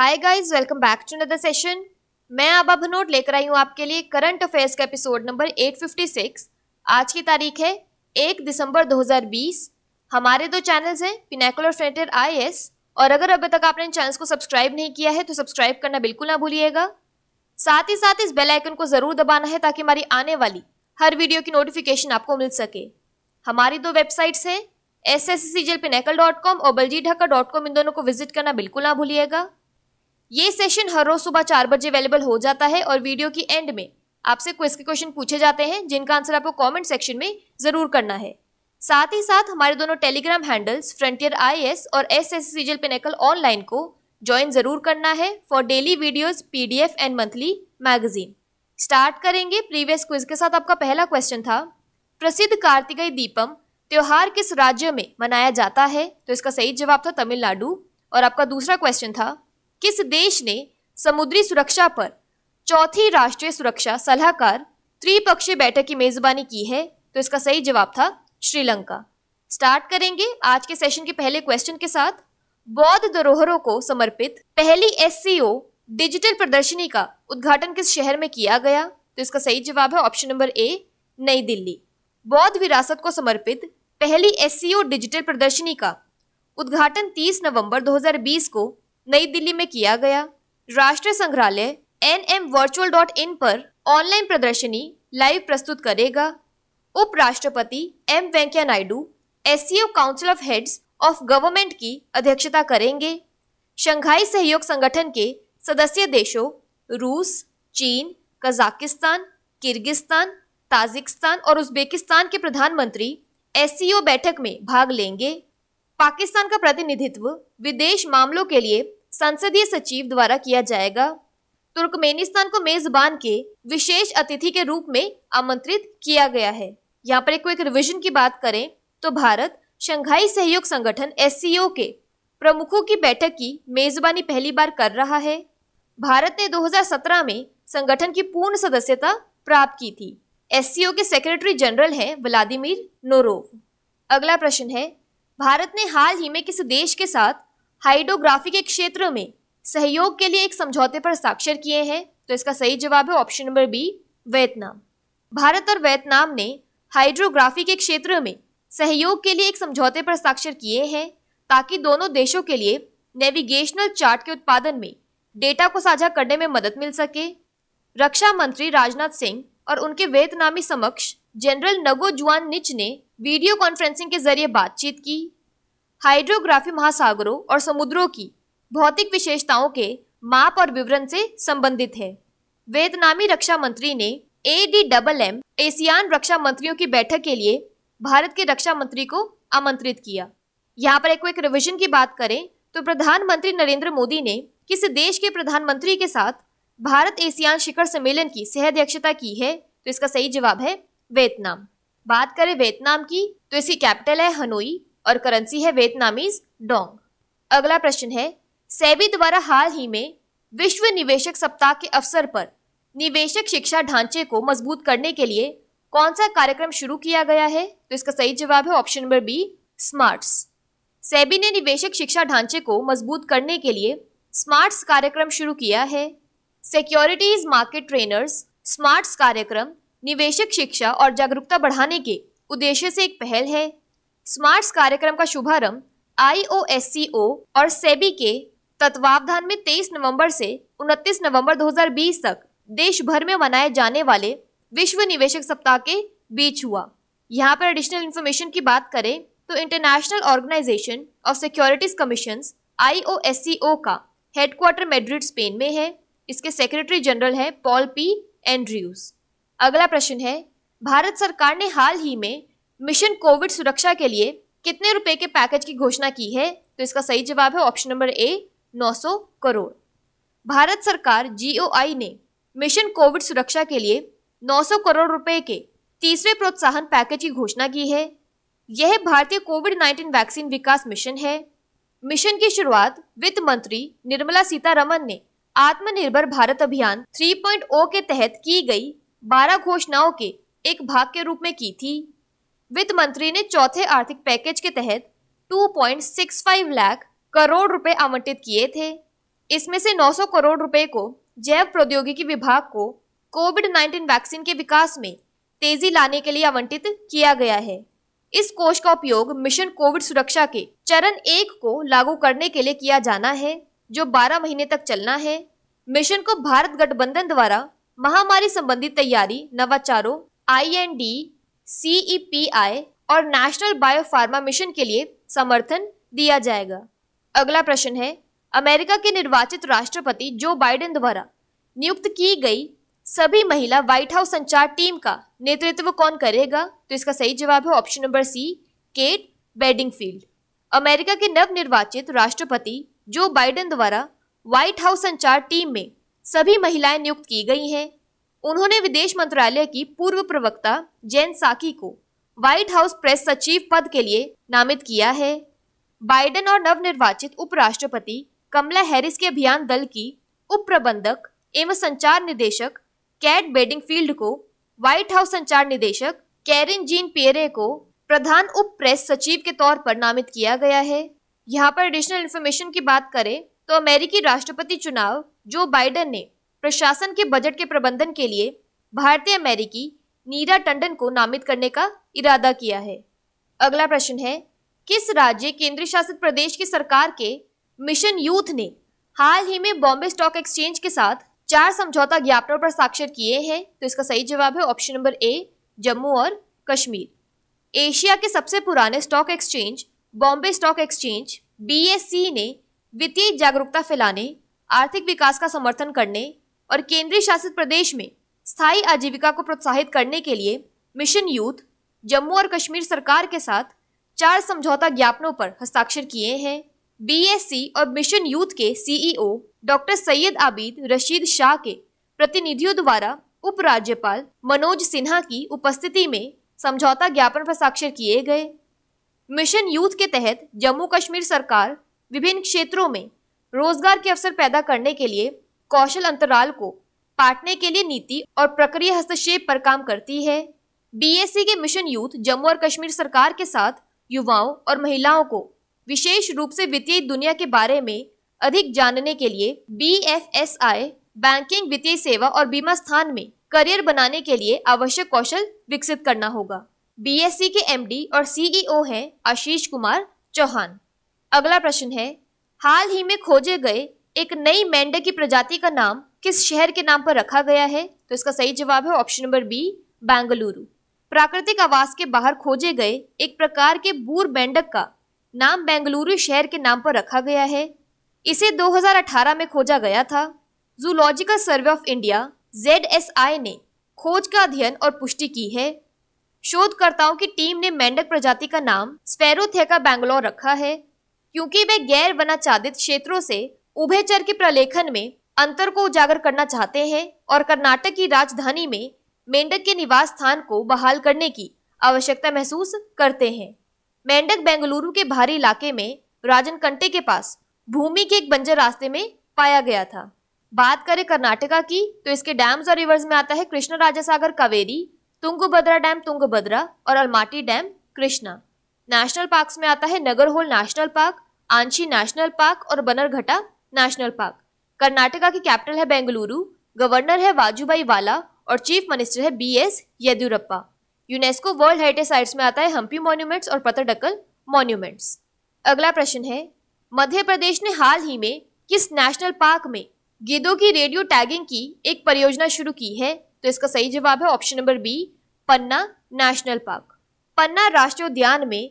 hi guys welcome back to another session मैं अब note लेकर आई हूँ आपके लिए करंट अफेयर्स का एपिसोड नंबर 856 आज की तारीख है 1 दिसंबर 2020 हमारे दो चैनल्स हैं पिनाकुल और फ्रेंटेड आई और अगर अभी तक आपने इन चैनल्स को सब्सक्राइब नहीं किया है तो सब्सक्राइब करना बिल्कुल ना भूलिएगा साथ ही साथ इस बेल आइकन को ज़रूर दबाना है ताकि हमारी आने वाली हर वीडियो की नोटिफिकेशन आपको मिल सके हमारी दो वेबसाइट्स हैं S S C G L pinnacle dot com और बलजी ढाका डॉट कॉम इन दोनों को विजिट करना बिल्कुल ना भूलिएगा ये सेशन हर रोज सुबह चार बजे अवेलेबल हो जाता है और वीडियो की एंड में आपसे क्विज के क्वेश्चन पूछे जाते हैं जिनका आंसर आपको कमेंट सेक्शन में जरूर करना है साथ ही साथ हमारे दोनों टेलीग्राम हैंडल्स फ्रंटियर आई और S S C G L pinnacle online को ज्वाइन जरूर करना है for daily videos PDF and monthly magazine start करेंगे प्रीवियस क्विज के साथ आपका पहला क्वेश्चन था प्रसिद्ध कार्तिकेय दीपम त्योहार किस राज्य में मनाया जाता है तो इसका सही जवाब था तमिलनाडु और आपका दूसरा क्वेश्चन था किस देश ने समुद्री सुरक्षा पर चौथी राष्ट्रीय सुरक्षा सलाहकार त्रिपक्षीय बैठक की मेजबानी की है तो इसका सही जवाब था श्रीलंका स्टार्ट करेंगे आज के सेशन के पहले क्वेश्चन के साथ बौद्ध धरोहरों को समर्पित पहली एस डिजिटल प्रदर्शनी का उद्घाटन किस शहर में किया गया तो इसका सही जवाब है ऑप्शन नंबर ए नई दिल्ली बौद्ध विरासत को समर्पित पहली एस डिजिटल प्रदर्शनी का उद्घाटन 30 नवंबर 2020 को नई दिल्ली में किया गया राष्ट्रीय संग्रहालय N M virtual dot in पर ऑनलाइन प्रदर्शनी लाइव प्रस्तुत करेगा उपराष्ट्रपति M Venkaiah Naidu S council of heads of government की अध्यक्षता करेंगे शंघाई सहयोग संगठन के सदस्य देशों रूस चीन कजाकिस्तान किर्गिस्तान ताजिकिस्तान और उज्बेकिस्तान के प्रधानमंत्री एस बैठक में भाग लेंगे पाकिस्तान का प्रतिनिधित्व विदेश मामलों के लिए संसदीय सचिव द्वारा किया जाएगा तुर्कमेनिस्तान को मेजबान के विशेष अतिथि के रूप में आमंत्रित किया गया है यहाँ पर एक क्विक रिविजन की बात करें तो भारत शंघाई सहयोग संगठन एस के प्रमुखों की बैठक की मेजबानी पहली बार कर रहा है भारत ने 2017 में संगठन की पूर्ण सदस्यता प्राप्त की थी एस के सेक्रेटरी जनरल हैं व्लादिमीर नोरोव अगला प्रश्न है भारत ने हाल ही में किस देश के साथ हाइड्रोग्राफी के क्षेत्र में सहयोग के लिए एक समझौते पर साक्षर किए हैं तो इसका सही जवाब है option number B Vietnam Bharat और वियतनाम ने हाइड्रोग्राफी के क्षेत्र में सहयोग के लिए एक समझौते पर साक्षर किए हैं ताकि दोनों देशों के लिए नेविगेशनल चार्ट के उत्पादन में डेटा को साझा करने में मदद मिल सके रक्षा मंत्री राजनाथ सिंह और उनके वियतनामी समक्ष जनरल नगो जुआन निच ने वीडियो कॉन्फ्रेंसिंग के जरिए बातचीत की हाइड्रोग्राफी महासागरों और समुद्रों की भौतिक विशेषताओं के माप और विवरण से संबंधित है वियतनामी रक्षा मंत्री ने A D double M ASEAN रक्षा मंत्रियों की बैठक के लिए भारत के रक्षा मंत्री को आमंत्रित किया यहाँ पर एक रिविजन की बात करें तो प्रधानमंत्री नरेंद्र मोदी ने किस देश के प्रधानमंत्री के साथ भारत एशियान शिखर सम्मेलन की सह अध्यक्षता की है तो इसका सही जवाब है वियतनाम बात करें वियतनाम की तो इसकी कैपिटल है हनोई और करेंसी है वियतनामीज डोंग अगला प्रश्न है सेबी द्वारा हाल ही में विश्व निवेशक सप्ताह के अवसर पर निवेशक शिक्षा ढांचे को मजबूत करने के लिए कौन सा कार्यक्रम शुरू किया गया है तो इसका सही जवाब है option number B smarts SEBI ने निवेशक शिक्षा ढांचे को मजबूत करने के लिए स्मार्ट्स कार्यक्रम शुरू किया है सिक्योरिटीज मार्केट ट्रेनर्स स्मार्ट्स कार्यक्रम निवेशक शिक्षा और जागरूकता बढ़ाने के उद्देश्य से एक पहल है स्मार्ट कार्यक्रम का शुभारंभ ओ और सेबी के तत्वावधान में 23 नवंबर से 29 नवंबर 2020 तक देश भर में मनाए जाने वाले विश्व निवेशक सप्ताह के बीच हुआ यहाँ पर एडिशनल इन्फॉर्मेशन की बात करें तो international organization of securities commission O का हेडक्वार्टर मेड्रिड स्पेन में है इसके सेक्रेटरी जनरल है पॉल पी एंड्रयूज अगला प्रश्न है भारत सरकार ने हाल ही में मिशन कोविड सुरक्षा के लिए कितने रुपए के पैकेज की घोषणा की है तो इसका सही जवाब है option number A 900 crore Bharat सरकार जीओआई ने मिशन कोविड सुरक्षा के लिए 900 करोड़ रुपए के तीसरे प्रोत्साहन पैकेज की घोषणा की है यह भारतीय कोविड 19 वैक्सीन विकास मिशन है मिशन की शुरुआत वित्त मंत्री निर्मला सीतारमन ने आत्मनिर्भर भारत अभियान 3.0 के तहत की गई 12 घोषणाओं के एक भाग के रूप में की थी वित्त मंत्री ने चौथे आर्थिक पैकेज के तहत 2.65 लाख करोड़ रुपए आवंटित किए थे इसमें से 900 करोड़ रुपए को जैव प्रौद्योगिकी विभाग को कोविड 19 वैक्सीन के विकास में तेजी लाने के लिए आवंटित किया गया है इस कोष का उपयोग मिशन कोविड सुरक्षा के चरण एक को लागू करने के लिए किया जाना है जो 12 महीने तक चलना है मिशन को भारत गठबंधन द्वारा महामारी संबंधी तैयारी नवाचारों I N D C E P I e और नेशनल बायोफार्मा मिशन के लिए समर्थन दिया जाएगा अगला प्रश्न है अमेरिका के निर्वाचित राष्ट्रपति जो बाइडेन द्वारा नियुक्त की गई सभी महिला व्हाइट हाउस संचार टीम का नेतृत्व कौन करेगा तो इसका सही जवाब है option number C Kate Bedingfield America के नवनिर्वाचित राष्ट्रपति जो बाइडेन द्वारा व्हाइट हाउस संचार टीम में सभी महिलाएं नियुक्त की गई हैं उन्होंने विदेश मंत्रालय की पूर्व प्रवक्ता जैन साकी को व्हाइट हाउस प्रेस सचिव पद के लिए नामित किया है बाइडेन और नवनिर्वाचित उपराष्ट्रपति कमला हैरिस के अभियान दल की उप प्रबंधक एवं संचार निदेशक कैट बेडिंगफील्ड को व्हाइट हाउस संचार निदेशक कैरिन जीन पेरे को प्रधान उप प्रेस सचिव के तौर पर नामित किया गया है यहाँ पर एडिशनल इन्फॉर्मेशन की बात करें तो अमेरिकी राष्ट्रपति चुनाव जो बाइडेन ने प्रशासन के बजट के प्रबंधन के लिए भारतीय अमेरिकी नीरा टंडन को नामित करने का इरादा किया है अगला प्रश्न है किस राज्य केंद्र शासित प्रदेश की सरकार के मिशन यूथ ने हाल ही में बॉम्बे स्टॉक एक्सचेंज के साथ चार समझौता ज्ञापनों पर साक्षर किए हैं तो इसका सही जवाब है ऑप्शन नंबर ए जम्मू और कश्मीर एशिया के सबसे पुराने stock exchange Bombay stock exchange B ने वित्तीय जागरूकता फैलाने आर्थिक विकास का समर्थन करने और केंद्रीय शासित प्रदेश में स्थायी आजीविका को प्रोत्साहित करने के लिए मिशन यूथ जम्मू और कश्मीर सरकार के साथ चार समझौता ज्ञापनों पर हस्ताक्षर किए हैं बीएससी और मिशन यूथ के C E O e doctor Syed Abid Rashid Shah के प्रतिनिधियों द्वारा उपराज्यपाल मनोज सिन्हा की उपस्थिति में समझौता ज्ञापन पर हस्ताक्षर किए गए मिशन यूथ के तहत जम्मू कश्मीर सरकार विभिन्न क्षेत्रों में रोजगार के अवसर पैदा करने के लिए कौशल अंतराल को पाटने के लिए नीति और प्रक्रिया हस्तक्षेप पर काम करती है बीएससी e के मिशन यूथ जम्मू और कश्मीर सरकार के साथ युवाओं और महिलाओं को विशेष रूप से वित्तीय दुनिया के बारे में अधिक जानने के लिए बी बैंकिंग वित्तीय सेवा और बीमा स्थान में करियर बनाने के लिए आवश्यक कौशल विकसित करना होगा बीएससी e के एमडी और सीईओ e हैं आशीष कुमार चौहान अगला प्रश्न है हाल ही में खोजे गए एक नई मेंढक की प्रजाति का नाम किस शहर के नाम पर रखा गया है तो इसका सही जवाब है ऑप्शन नंबर बी बेंगलुरु प्राकृतिक आवास के बाहर खोजे गए एक प्रकार के बूर मेंढक का नाम बेंगलुरु शहर के नाम पर रखा गया है इसे 2018 में खोजा गया था zoological survey of India Z ने खोज का अध्ययन और पुष्टि की है शोधकर्ताओं की टीम ने मेंढक प्रजाति का नाम स्पेरोथेका बैंगलोर रखा है क्योंकि वे गैर वनाचादित क्षेत्रों से उभयचर के प्रलेखन में अंतर को उजागर करना चाहते हैं और कर्नाटक की राजधानी में मेंढक के निवास स्थान को बहाल करने की आवश्यकता महसूस करते हैं मेंढक बेंगलुरु के भारी इलाके में राजन कंटे के पास भूमि के एक बंजर रास्ते में पाया गया था बात करें कर्नाटका की तो इसके डैम्स और रिवर्स में आता है कृष्ण सागर कावेरी तुंगभद्रा डैम तुंगभद्रा और Almatti dam Krishna national parks में आता है Nagarhole national park Anshi national park और बनरघटा नेशनल पार्क कर्नाटका की कैपिटल है बेंगलुरु गवर्नर है वाजूबाई वाला और चीफ मिनिस्टर है B S Yediyurappa UNESCO world heritage sites में आता है हम्पी मॉन्यूमेंट्स और पतरडकल मॉन्यूमेंट्स अगला प्रश्न है मध्य प्रदेश ने हाल ही में किस नेशनल पार्क में गिदों की रेडियो टैगिंग की एक परियोजना शुरू की है तो इसका सही जवाब है option number B Panna national park Panna राष्ट्रीय उद्यान में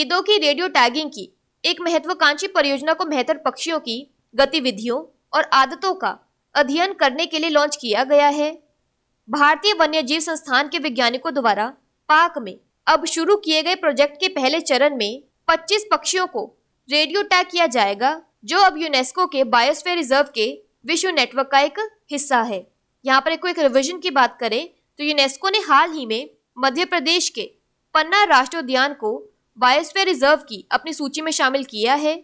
गिद्धों की रेडियो टैगिंग की एक महत्वाकांक्षी परियोजना को बेहतर पक्षियों की गतिविधियों और आदतों का अध्ययन करने के लिए लॉन्च किया गया है भारतीय वन्य जीव संस्थान के वैज्ञानिकों द्वारा पार्क में अब शुरू किए गए प्रोजेक्ट के पहले चरण में 25 पक्षियों को रेडियो टैग किया जाएगा जो अब यूनेस्को के बायोस्फेयर रिजर्व के विश्व नेटवर्क का एक हिस्सा है यहाँ पर एक रिविजन की बात करें तो यूनेस्को ने हाल ही में मध्य प्रदेश के पन्ना राष्ट्रीय उद्यान को बायोस्फेयर रिजर्व की अपनी सूची में शामिल किया है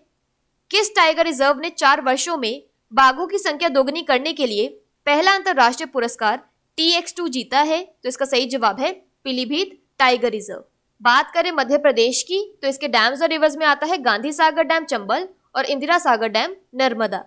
किस टाइगर रिजर्व ने चार वर्षों में बाघों की संख्या दोगुनी करने के लिए पहला अंतर्राष्ट्रीय पुरस्कार टी एक्स टू जीता है तो इसका सही जवाब है पीलीभीत टाइगर रिजर्व बात करें मध्य प्रदेश की तो इसके डैम्स और रिवर्स में आता है गांधी सागर डैम चंबल और Indira Sagar dam Narmada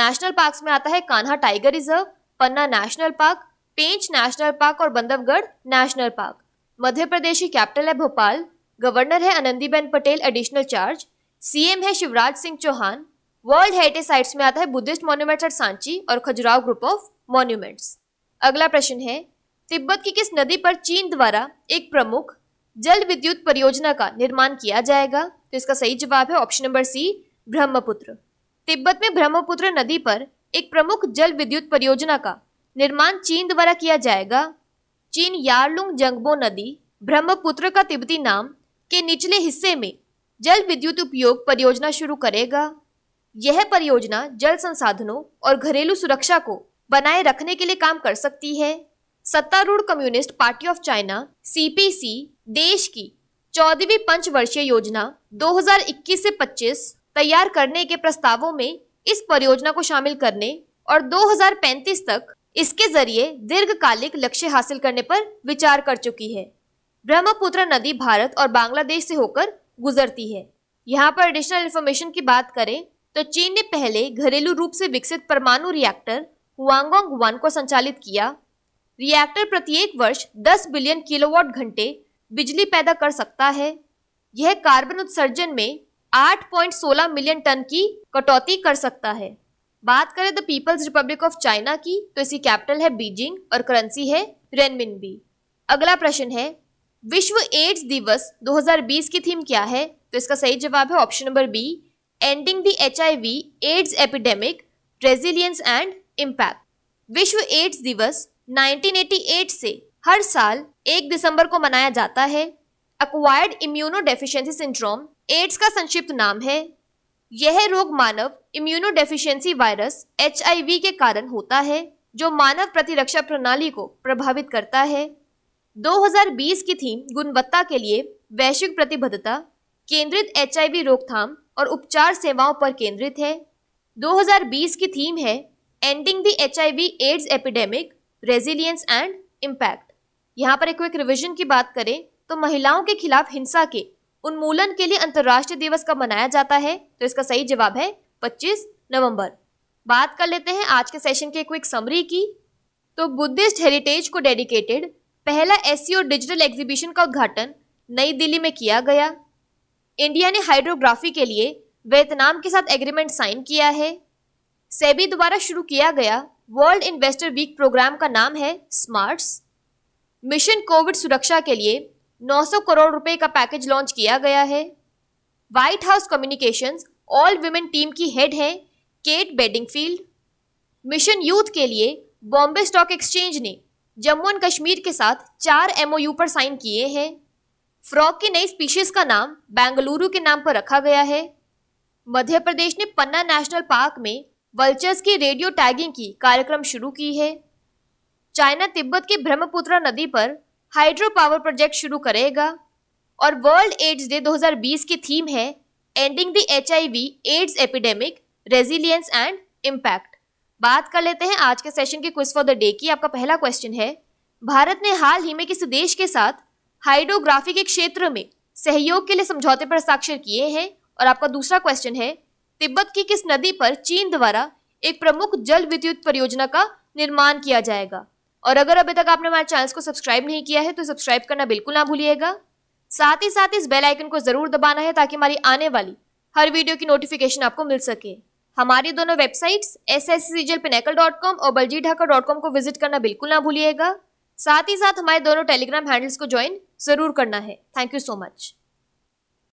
national parks में आता है Kanha tiger reserve Panna national park Pench national park और बंधवगढ़ नेशनल पार्क मध्य प्रदेश की कैपिटल है भोपाल गवर्नर है Anandiben Patel additional charge C M है Shivraj Singh Chouhan world heritage sites में आता है बुद्धिस्ट मॉन्यूमेंट्स एट सांची और खजुराव ग्रुप ऑफ मॉन्यूमेंट्स अगला प्रश्न है तिब्बत की किस नदी पर चीन द्वारा एक प्रमुख जल विद्युत परियोजना का निर्माण किया जाएगा तो इसका सही जवाब है ऑप्शन नंबर सी ब्रह्मपुत्र तिब्बत में ब्रह्मपुत्र नदी पर एक प्रमुख जल विद्युत परियोजना का निर्माण चीन द्वारा किया जाएगा चीन यारलुंग जंगबो नदी ब्रह्मपुत्र का तिब्बती नाम के निचले हिस्से में जल विद्युत उपयोग परियोजना शुरू करेगा यह परियोजना जल संसाधनों और घरेलू सुरक्षा को बनाए रखने के लिए काम कर सकती है सत्तारूढ़ communist party of China C P C देश की चौदहवीं पंचवर्षीय योजना 2021 से 25 तैयार करने के प्रस्तावों में इस परियोजना को शामिल करने और 2035 तक इसके जरिए दीर्घकालिक लक्ष्य हासिल करने पर विचार कर चुकी है ब्रह्मपुत्र नदी भारत और बांग्लादेश से होकर गुजरती है यहाँ पर एडिशनल इन्फॉर्मेशन की बात करें तो चीन ने पहले घरेलू रूप से विकसित परमाणु रिएक्टर हुआंगोंग वन को संचालित किया रिएक्टर प्रत्येक वर्ष 10 बिलियन किलोवाट घंटे बिजली पैदा कर सकता है यह कार्बन उत्सर्जन में 8.16 मिलियन टन की कटौती कर सकता है बात करें the people's republic of China की तो इसकी कैपिटल है बीजिंग और करेंसी है रेनमिन अगला प्रश्न है विश्व एड्स दिवस 2020 की थीम क्या है तो इसका सही जवाब है option number B ending the H AIDS epidemic resilience and impact विश्व एड्स दिवस 1988 से हर साल एक दिसंबर को मनाया जाता है acquired immunodeficiency syndrome AIDS का संक्षिप्त नाम है यह रोग मानव इम्यूनो डेफिशिएंसी वायरस एच के कारण होता है जो मानव प्रतिरक्षा प्रणाली को प्रभावित करता है 2020 की थीम गुणवत्ता के लिए वैश्विक प्रतिबद्धता केंद्रित एच रोकथाम और उपचार सेवाओं पर केंद्रित है 2020 की थीम है ending the V AIDS epidemic resilience and impact यहाँ पर एक क्विक रिविजन की बात करें तो महिलाओं के खिलाफ हिंसा के उन्मूलन के लिए अंतर्राष्ट्रीय दिवस कब मनाया जाता है तो इसका सही जवाब है 25 नवंबर बात कर लेते हैं आज के सेशन के क्विक समरी की तो बुद्धिस्ट हेरिटेज को डेडिकेटेड पहला और डिजिटल एग्जीबिशन का उद्घाटन नई दिल्ली में किया गया इंडिया ने हाइड्रोग्राफी के लिए वियतनाम के साथ एग्रीमेंट साइन किया है सेबी द्वारा शुरू किया गया वर्ल्ड इन्वेस्टर वीक प्रोग्राम का नाम है स्मार्ट्स मिशन कोविड सुरक्षा के लिए 900 करोड़ रुपए का पैकेज लॉन्च किया गया है White House communications all women team की हेड है केट बेडिंगफील्ड मिशन यूथ के लिए बॉम्बे स्टॉक एक्सचेंज ने जम्मू एंड कश्मीर के साथ चार एमओयू पर साइन किए हैं फ्रॉग की नई स्पीशीज का नाम बेंगलुरु के नाम पर रखा गया है मध्य प्रदेश ने पन्ना नेशनल पार्क में वल्चर्स की रेडियो टैगिंग की कार्यक्रम शुरू की है चाइना तिब्बत की ब्रह्मपुत्र नदी पर हाइड्रो पावर प्रोजेक्ट शुरू करेगा और वर्ल्ड एड्स डे 2020 की थीम है ending the H AIDS epidemic resilience and impact बात कर लेते हैं आज के सेशन के क्विज फॉर द डे की आपका पहला क्वेश्चन है भारत ने हाल ही में किस देश के साथ हाइड्रोग्राफी के क्षेत्र में सहयोग के लिए समझौते पर हस्ताक्षर किए हैं और आपका दूसरा क्वेश्चन है तिब्बत की किस नदी पर चीन द्वारा एक प्रमुख जल विद्युत परियोजना का निर्माण किया जाएगा और अगर अभी तक आपने हमारे चैनल को सब्सक्राइब नहीं किया है तो सब्सक्राइब करना बिल्कुल ना भूलिएगा साथ ही साथ इस बेल आइकन को जरूर दबाना है ताकि हमारी आने वाली हर वीडियो की नोटिफिकेशन आपको मिल सके हमारी दोनों वेबसाइट्स एस एस जल पिनेकल डॉट कॉम और बलजी ढाका डॉट कॉम को विजिट करना बिल्कुल ना भूलिएगा साथ ही साथ हमारे दोनों टेलीग्राम हैंडल्स को ज्वाइन जरूर करना है थैंक यू सो मच